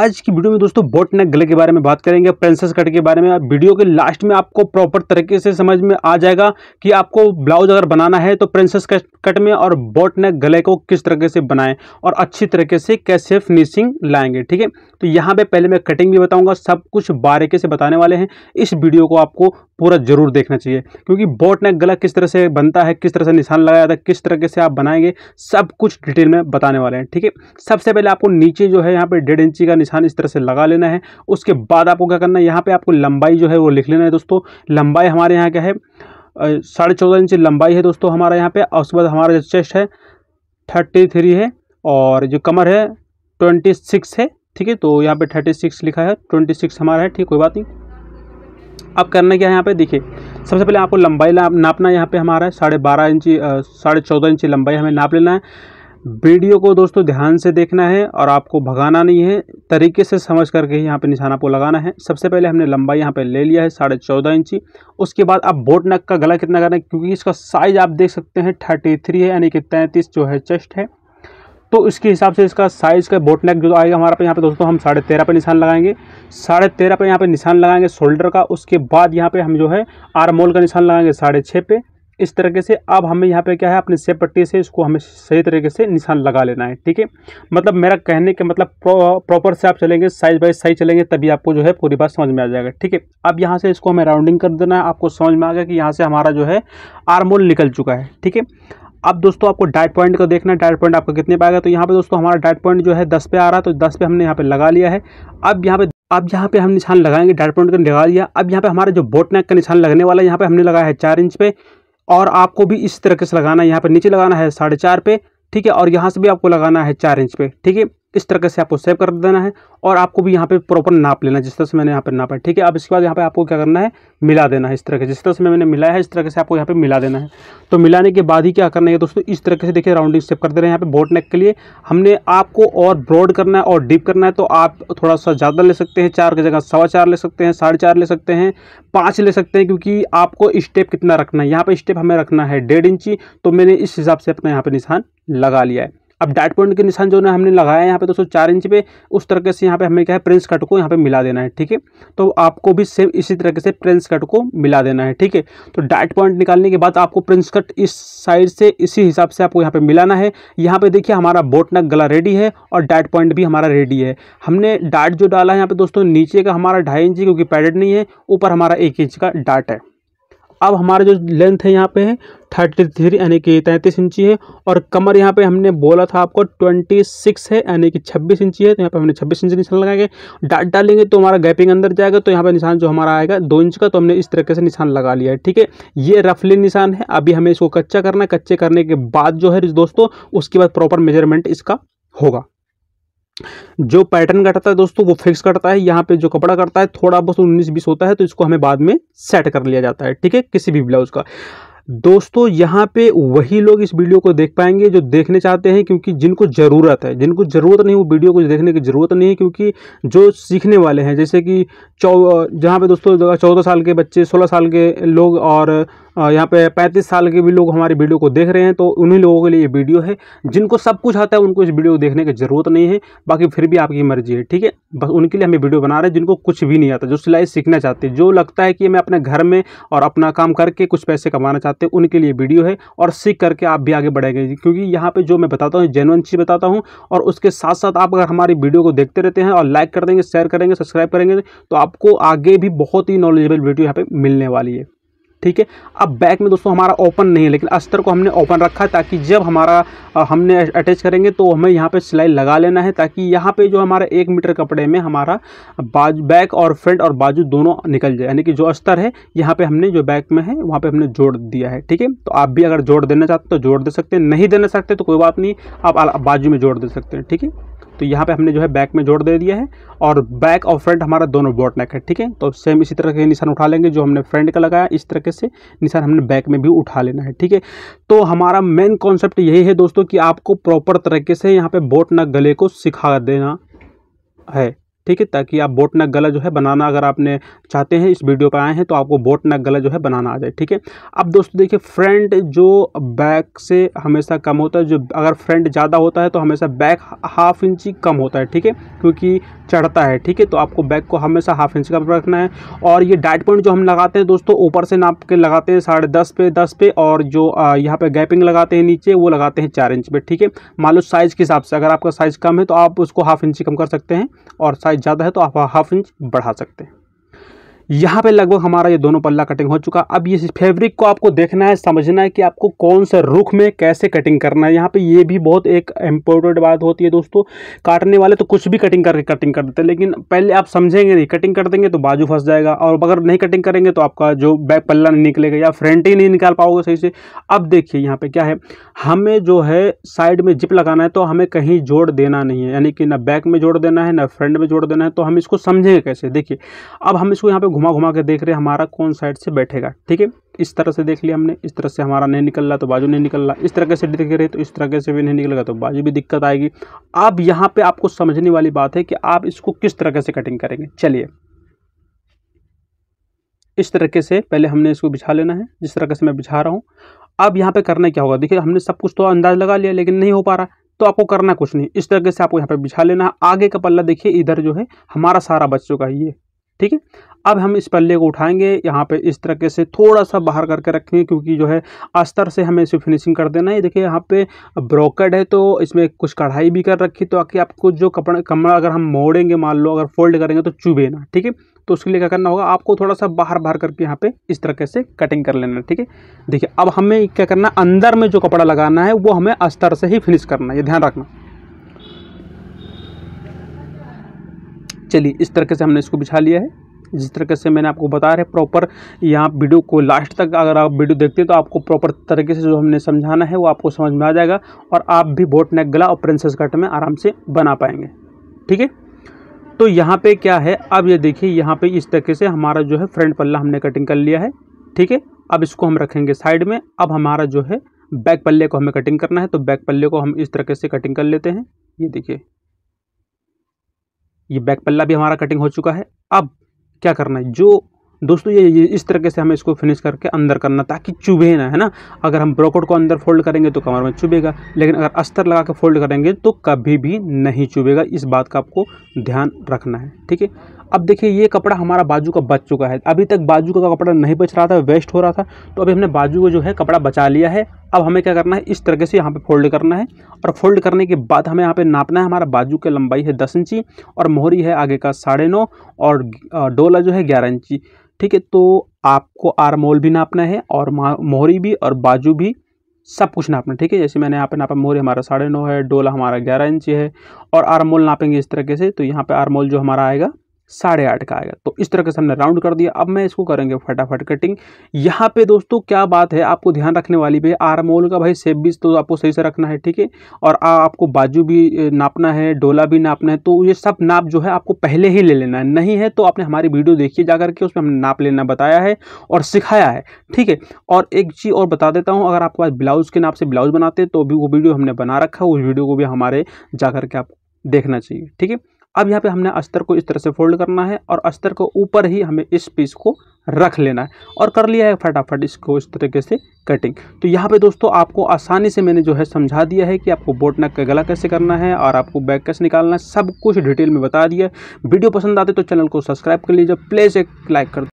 आज की वीडियो में दोस्तों बोट नेक गले के बारे में बात करेंगे प्रिंसेस कट के बारे में वीडियो के लास्ट में आपको प्रॉपर तरीके से समझ में आ जाएगा कि आपको ब्लाउज अगर बनाना है तो प्रिंसेस कट में और बोट नेक गले को किस तरीके से बनाएं और अच्छी तरीके से कैसे फिनिशिंग लाएंगे ठीक है तो यहाँ पे पहले मैं कटिंग भी बताऊँगा सब कुछ बारीकी से बताने वाले हैं इस वीडियो को आपको पूरा जरूर देखना चाहिए क्योंकि बोट नेक गला किस तरह से बनता है किस तरह से निशान लगाया जाता है किस तरीके से आप बनाएंगे सब कुछ डिटेल में बताने वाले हैं ठीक है सबसे पहले आपको नीचे जो है यहाँ पर डेढ़ इंची का निशान इस तरह से लगा लेना है उसके बाद आपको क्या करना है यहाँ पर आपको लंबाई जो है वो लिख लेना है दोस्तों लंबाई हमारे यहाँ क्या है साढ़े चौदह इंच लंबाई है दोस्तों हमारा यहाँ पे और उसके बाद हमारा जो चेस्ट है थर्टी थ्री है और जो कमर है ट्वेंटी सिक्स है ठीक है तो यहाँ पे थर्टी सिक्स लिखा है ट्वेंटी सिक्स हमारा है ठीक कोई बात नहीं अब करना क्या है यहाँ पे देखिए सबसे पहले आपको लंबाई नापना यहाँ पे हमारा है साढ़े बारह इंची साढ़े चौदह इंची लंबाई हमें नाप लेना है वीडियो को दोस्तों ध्यान से देखना है और आपको भगाना नहीं है तरीके से समझ करके यहाँ पे निशान आपको लगाना है सबसे पहले हमने लंबाई यहाँ पे ले लिया है साढ़े चौदह इंची उसके बाद आप बोट नक का गला कितना करना है क्योंकि इसका साइज आप देख सकते हैं थर्टी थ्री है यानी कि तैंतीस जो है चेस्ट है तो इसके हिसाब से इसका साइज़ का बोट नेक जो आएगा हमारा पे यहाँ पे दोस्तों हम साढ़े तेरह पर निशान लगाएंगे साढ़े तेरह पर यहाँ पे निशान लगाएंगे शोल्डर का उसके बाद यहाँ पे हम जो है आरमोल का निशान लगाएंगे साढ़े छः पे इस तरीके से अब हमें यहाँ पे क्या है अपनी सेब पट्टी से इसको हमें सही तरीके से निशान लगा लेना है ठीक है मतलब मेरा कहने के मतलब प्रॉपर से आप चलेंगे साइज बाई साइज चलेंगे तभी आपको जो है पूरी बात समझ में आ जाएगा ठीक है अब यहाँ से इसको हमें राउंडिंग कर देना है आपको समझ में आ गया कि यहाँ से हमारा जो है आर्मोल निकल चुका है ठीक है अब दोस्तों आपको डाइट पॉइंट का देखना है डाइट पॉइंट आपका कितने पे आएगा तो यहाँ पे दोस्तों हमारा डाइट पॉइंट जो है दस पे आ रहा है तो दस पे हमने यहाँ पे लगा लिया है अब यहाँ पे अब यहाँ पे हम निशान लगाएंगे डाइट पॉइंट का लगा लिया अब यहाँ पे हमारा जो बोट नेक का निशान लगने वाला है यहाँ पे हमने लगाया है चार इंच पे और आपको भी इस तरीके से लगाना है यहाँ पर नीचे लगाना है साढ़े चार पे ठीक है और यहाँ से भी आपको लगाना है चार इंच पे ठीक है इस तरह से आपको सेव कर देना है और आपको भी यहाँ पे प्रॉपर नाप लेना है जिस तरह से मैंने यहाँ पर नापा है ठीक है अब इसके बाद यहाँ पे आपको क्या करना है मिला देना है इस तरह से जिस तरह से मैंने मिलाया है इस तरह से आपको यहाँ पे मिला देना है तो मिलाने के बाद ही क्या करना है दोस्तों इस तरह से देखिए राउंडिंग सेप कर दे रहे हैं यहाँ पे बोट नेक के लिए हमने आपको और ब्रॉड करना है और डीप करना है तो आप थोड़ा सा ज़्यादा ले सकते हैं चार की जगह सवा चार ले सकते हैं साढ़े चार ले सकते हैं पाँच ले सकते हैं क्योंकि आपको स्टेप कितना रखना है यहाँ पर स्टेप हमें रखना है डेढ़ इंची तो मैंने इस हिसाब से अपना यहाँ पर निशान लगा लिया है अब डाइट पॉइंट के निशान जो ना हमने लगाया यहाँ पे दोस्तों चार इंच पे उस तरीके से यहाँ पे हमें क्या है प्रिंस कट को यहाँ पे मिला देना है ठीक है तो आपको भी सेम इसी तरीके से प्रिंस कट को मिला देना है ठीक है तो डाइट पॉइंट निकालने के बाद आपको प्रिंस कट इस साइड से इसी हिसाब से आपको यहाँ पर मिलाना है यहाँ पर देखिए हमारा बोट नक गला रेडी है और डाइट पॉइंट भी हमारा रेडी है हमने डाट जो डाला है यहाँ पर दोस्तों नीचे का हमारा ढाई इंच क्योंकि पैडेड नहीं है ऊपर हमारा एक इंच का डाट है अब हमारा जो लेंथ है यहाँ पे है थर्टी थ्री यानी कि तैंतीस इंची है और कमर यहाँ पे हमने बोला था आपको ट्वेंटी सिक्स है यानी कि छब्बीस इंची है तो यहाँ पे हमने छब्बीस इंच निशान लगाएंगे डाट डालेंगे तो हमारा गैपिंग अंदर जाएगा तो यहाँ पे निशान जो हमारा आएगा दो इंच का तो हमने इस तरीके से निशान लगा लिया है ठीक है ये रफली निशान है अभी हमें इसको कच्चा करना है कच्चे करने के बाद जो है दोस्तों उसके बाद प्रॉपर मेजरमेंट इसका होगा जो पैटर्न कटता है दोस्तों वो फिक्स करता है यहाँ पे जो कपड़ा करता है थोड़ा बहुत उन्नीस बीस होता है तो इसको हमें बाद में सेट कर लिया जाता है ठीक है किसी भी ब्लाउज का दोस्तों यहाँ पे वही लोग इस वीडियो को देख पाएंगे जो देखने चाहते हैं क्योंकि जिनको ज़रूरत है जिनको ज़रूरत नहीं वो वीडियो को देखने की ज़रूरत नहीं है क्योंकि जो सीखने वाले हैं जैसे कि चौ जहाँ पे दोस्तों चौदह साल के बच्चे सोलह साल के लोग और यहाँ पे 35 साल के भी लोग हमारी वीडियो को देख रहे हैं तो उन्हीं लोगों के लिए ये वीडियो है जिनको सब कुछ आता है उनको इस वीडियो को देखने की ज़रूरत नहीं है बाकी फिर भी आपकी मर्जी है ठीक है बस उनके लिए हम वीडियो बना रहे हैं जिनको कुछ भी नहीं आता जो सिलाई सीखना चाहते जो लगता है कि मैं अपने घर में और अपना काम करके कुछ पैसे कमाना चाहते हैं उनके लिए वीडियो है और सीख करके आप भी आगे बढ़ेंगे क्योंकि यहाँ पर जो मैं बताता हूँ जेनवन चीज़ बताता हूँ और उसके साथ साथ आप अगर हमारी वीडियो को देखते रहते हैं और लाइक कर देंगे शेयर करेंगे सब्सक्राइब करेंगे तो आपको आगे भी बहुत ही नॉलेजेबल वीडियो यहाँ पर मिलने वाली है ठीक है अब बैक में दोस्तों हमारा ओपन नहीं है लेकिन अस्तर को हमने ओपन रखा ताकि जब हमारा हमने अटैच करेंगे तो हमें यहाँ पे सिलाई लगा लेना है ताकि यहाँ पे जो हमारा एक मीटर कपड़े में हमारा बाज बैक और फ्रंट और बाजू दोनों निकल जाए यानी कि जो अस्तर है यहाँ पर हमने जो बैक में है वहाँ पर हमने जोड़ दिया है ठीक है तो आप भी अगर जोड़ देना चाहते तो जोड़ दे सकते हैं नहीं देना सकते तो कोई बात नहीं आप बाजू में जोड़ दे सकते हैं ठीक है तो यहाँ पे हमने जो है बैक में जोड़ दे दिया है और बैक और फ्रंट हमारा दोनों बोट नेक है ठीक है तो सेम इसी तरह के निशान उठा लेंगे जो हमने फ्रंट का लगाया इस तरह से निशान हमने बैक में भी उठा लेना है ठीक है तो हमारा मेन कॉन्सेप्ट यही है दोस्तों कि आपको प्रॉपर तरीके से यहाँ पर बोट नक गले को सिखा देना है ठीक है ताकि आप बोट नक गला जो है बनाना अगर आपने चाहते हैं इस वीडियो पर आए हैं तो आपको बोट नक गला जो है बनाना आ जाए ठीक है अब दोस्तों देखिए फ्रंट जो बैक से हमेशा कम होता है जो अगर फ्रंट ज़्यादा होता है तो हमेशा बैक हाफ इंची कम होता है ठीक है क्योंकि चढ़ता है ठीक है तो आपको बैक को हमेशा हाफ इंच कम रखना है और ये डाइट पॉइंट जो हम लगाते हैं दोस्तों ऊपर से नाप के लगाते हैं साढ़े दस पे दस पे और जो यहाँ पे गैपिंग लगाते हैं नीचे वो लगाते हैं चार इंच पे ठीक है मान लो साइज़ के हिसाब से अगर आपका साइज़ कम है तो आप उसको हाफ इंची कम कर सकते हैं और साइज साइज ज़्यादा है तो आप हाफ इंच बढ़ा सकते हैं यहाँ पे लगभग हमारा ये दोनों पल्ला कटिंग हो चुका अब ये फैब्रिक को आपको देखना है समझना है कि आपको कौन से रुख में कैसे कटिंग करना है यहाँ पे ये भी बहुत एक इम्पोर्टेंट बात होती है दोस्तों काटने वाले तो कुछ भी कटिंग करके कटिंग कर देते हैं लेकिन पहले आप समझेंगे नहीं कटिंग कर देंगे तो बाजू फंस जाएगा और अगर नहीं कटिंग करेंगे तो आपका जो बैक पल्ला नहीं निकलेगा या फ्रंट ही नहीं निकाल पाओगे सही से अब देखिए यहाँ पर क्या है हमें जो है साइड में जिप लगाना है तो हमें कहीं जोड़ देना नहीं है यानी कि ना बैक में जोड़ देना है ना फ्रंट में जोड़ देना है तो हम इसको समझेंगे कैसे देखिए अब हम इसको यहाँ पर घुमा घुमा के देख रहे हमारा कौन साइड से बैठेगा ठीक है इस तरह से देख लिया हमने इस तरह से हमारा नहीं निकल रहा तो बाजू नहीं निकल रहा इस तरह से देख रहे तो इस तरह से भी नहीं निकलेगा तो बाजू भी दिक्कत आएगी अब यहाँ पे आपको समझने वाली बात है कि आप इसको किस तरह से कटिंग करेंगे चलिए इस तरीके से पहले हमने इसको बिछा लेना है जिस तरह से मैं बिछा रहा हूँ अब यहाँ पे करना क्या होगा देखिए हमने सब कुछ तो अंदाज लगा लिया लेकिन नहीं हो पा रहा तो आपको करना कुछ नहीं इस तरीके से आपको यहाँ पे बिछा लेना है आगे का पल्ला देखिए इधर जो है हमारा सारा बच चुका है ये ठीक है अब हम इस पल्ले को उठाएंगे यहाँ पे इस तरीके से थोड़ा सा बाहर करके रखेंगे क्योंकि जो है अस्तर से हमें इसे फिनिशिंग कर देना है देखिए यहाँ पे ब्रोकेड है तो इसमें कुछ कढ़ाई भी कर रखी तो आके आपको जो कपड़ा कमरा अगर हम मोड़ेंगे मान लो अगर फोल्ड करेंगे तो चुभे ना ठीक है तो उसके लिए क्या करना होगा आपको थोड़ा सा बाहर बाहर करके यहाँ पे इस तरीके से कटिंग कर लेना ठीक है देखिए अब हमें क्या करना अंदर में जो कपड़ा लगाना है वो हमें अस्तर से ही फिनिश करना है ये ध्यान रखना चलिए इस तरीके से हमने इसको बिछा लिया है जिस तरीके से मैंने आपको बताया है प्रॉपर यहाँ वीडियो को लास्ट तक अगर आप वीडियो देखते हैं तो आपको प्रॉपर तरीके से जो हमने समझाना है वो आपको समझ में आ जाएगा और आप भी बोट नेक गला और प्रिंसेस कट में आराम से बना पाएंगे ठीक है तो यहाँ पे क्या है अब ये देखिए यहाँ पे इस तरीके से हमारा जो है फ्रंट पल्ला हमने कटिंग कर लिया है ठीक है अब इसको हम रखेंगे साइड में अब हमारा जो है बैक पल्ले को हमें कटिंग करना है तो बैक पल्ले को हम इस तरीके से कटिंग कर लेते हैं ये देखिए ये बैक पल्ला भी हमारा कटिंग हो चुका है अब क्या करना है जो दोस्तों ये, ये इस तरीके से हमें इसको फिनिश करके अंदर करना ताकि चुभे ना है ना अगर हम ब्रोकोट को अंदर फोल्ड करेंगे तो कमर में चुभेगा लेकिन अगर अस्तर लगा के फोल्ड करेंगे तो कभी भी नहीं चुभेगा इस बात का आपको ध्यान रखना है ठीक है अब देखिए ये कपड़ा हमारा बाजू का बच चुका है अभी तक बाजू का कपड़ा नहीं बच रहा था वेस्ट हो रहा था तो अभी हमने बाजू का जो है कपड़ा बचा लिया है अब हमें क्या करना है इस तरीके से यहाँ पे फोल्ड करना है और फोल्ड करने के बाद हमें यहाँ पे नापना है हमारा बाजू की लंबाई है दस इंची और मोहरी है आगे का साढ़े नौ और डोला जो है ग्यारह इंची ठीक है तो आपको आरमोल भी नापना है और मोहरी भी और बाजू भी सब कुछ नापना ठीक है जैसे मैंने यहाँ पे नापा मोहरी हमारा साढ़े नौ है डोला हमारा ग्यारह इंची है और आरमोल नापेंगे इस तरीके से तो यहाँ पे आरमोल जो हमारा आएगा साढ़े आठ का आएगा तो इस तरह से हमने राउंड कर दिया अब मैं इसको करेंगे फटाफट कटिंग यहाँ पे दोस्तों क्या बात है आपको ध्यान रखने वाली भी आरमोल का भाई सेब बीस तो आपको सही से रखना है ठीक है और आ, आपको बाजू भी नापना है डोला भी नापना है तो ये सब नाप जो है आपको पहले ही ले लेना है नहीं है तो आपने हमारी वीडियो देखिए जा के उसमें हमने नाप लेना बताया है और सिखाया है ठीक है और एक चीज़ और बता देता हूँ अगर आपके पास ब्लाउज़ के नाप से ब्लाउज़ बनाते हैं तो भी वो वीडियो हमने बना रखा है उस वीडियो को भी हमारे जा के आप देखना चाहिए ठीक है अब यहाँ पे हमने अस्तर को इस तरह से फोल्ड करना है और अस्तर को ऊपर ही हमें इस पीस को रख लेना है और कर लिया है फटाफट इसको इस तरीके से कटिंग तो यहाँ पे दोस्तों आपको आसानी से मैंने जो है समझा दिया है कि आपको बोट नक का गला कैसे करना है और आपको बैग कैसे निकालना है सब कुछ डिटेल में बता दिया वीडियो पसंद आते तो चैनल को सब्सक्राइब कर लीजिए प्लेज़ एक लाइक कर